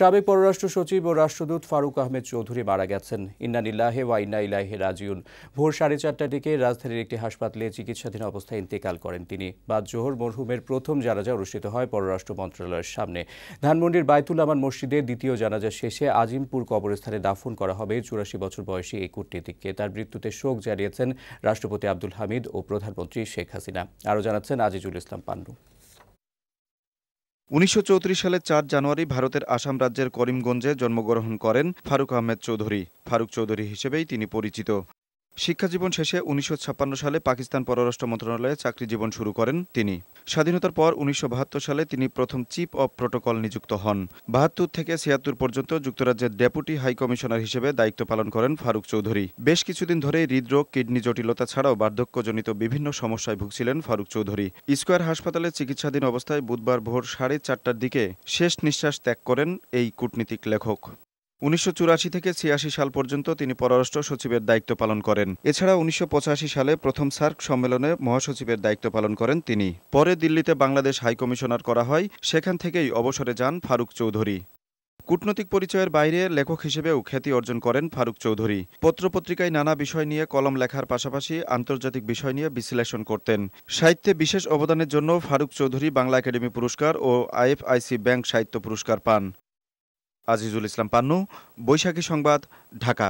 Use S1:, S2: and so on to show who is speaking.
S1: সাবেক পররাষ্ট্র সচিব ও রাষ্ট্রদূত ফারুক আহমেদ চৌধুরী মারা গেছেন ইন্নানিল্লাহে ওয়া ইন্না ইলাহে রাজিউন ভোর সাড়ে চারটার দিকে রাজধানীর একটি হাসপাতালে চিকিৎসাধীন অবস্থায় ইন্তেকাল করেন তিনি বাদ জোহর মরহুমের প্রথম জানাজা অনুষ্ঠিত হয় পররাষ্ট্র মন্ত্রণালয়ের সামনে ধানমন্ডির বায়তুল আমান মসজিদে দ্বিতীয় জানাজা শেষে আজিমপুর কবরস্থানে দাফন করা হবে চুরাশি বছর বয়সী এই কূটনীতিককে তার মৃত্যুতে শোক জানিয়েছেন রাষ্ট্রপতি আব্দুল হামিদ ও প্রধানমন্ত্রী শেখ হাসিনা আরও জানাচ্ছেন আজিজুল ইসলাম পান্ডু
S2: উনিশশো সালে চার জানুয়ারি ভারতের আসাম রাজ্যের করিমগঞ্জে জন্মগ্রহণ করেন ফারুক আহমেদ চৌধুরী ফারুক চৌধুরী হিসেবেই তিনি পরিচিত শিক্ষাজীবন শেষে উনিশশো সালে পাকিস্তান পররাষ্ট্র মন্ত্রণালয়ে চাকরি জীবন শুরু করেন তিনি স্বাধীনতার পর উনিশশো সালে তিনি প্রথম চিফ অব প্রোটোকল নিযুক্ত হন বাহাত্তর থেকে ছিয়াত্তর পর্যন্ত যুক্তরাজ্যের ডেপুটি হাইকমিশনার হিসেবে দায়িত্ব পালন করেন ফারুক চৌধুরী বেশ কিছুদিন ধরে হৃদরোগ কিডনি জটিলতা ছাড়াও বার্ধক্যজনিত বিভিন্ন সমস্যায় ভুগছিলেন ফারুক চৌধুরী স্কোয়ার হাসপাতালে চিকিৎসাধীন অবস্থায় বুধবার ভোর সাড়ে চারটার দিকে শেষ নিঃশ্বাস ত্যাগ করেন এই কূটনীতিক লেখক উনিশশো থেকে ছিয়াশি সাল পর্যন্ত তিনি পররাষ্ট্র সচিবের দায়িত্ব পালন করেন এছাড়া উনিশশো সালে প্রথম সার্ক সম্মেলনে মহাসচিবের দায়িত্ব পালন করেন তিনি পরে দিল্লিতে বাংলাদেশ হাইকমিশনার করা হয় সেখান থেকেই অবসরে যান ফারুক চৌধুরী কূটনৈতিক পরিচয়ের বাইরে লেখক হিসেবেও খ্যাতি অর্জন করেন ফারুক চৌধুরী পত্রপত্রিকায় নানা বিষয় নিয়ে কলম লেখার পাশাপাশি আন্তর্জাতিক বিষয় নিয়ে বিশ্লেষণ করতেন সাহিত্যে বিশেষ অবদানের জন্য ফারুক চৌধুরী বাংলা একাডেমি পুরস্কার ও আইএফআইসি ব্যাংক সাহিত্য পুরস্কার পান আজিজুল ইসলাম পান্নু বৈশাখী সংবাদ ঢাকা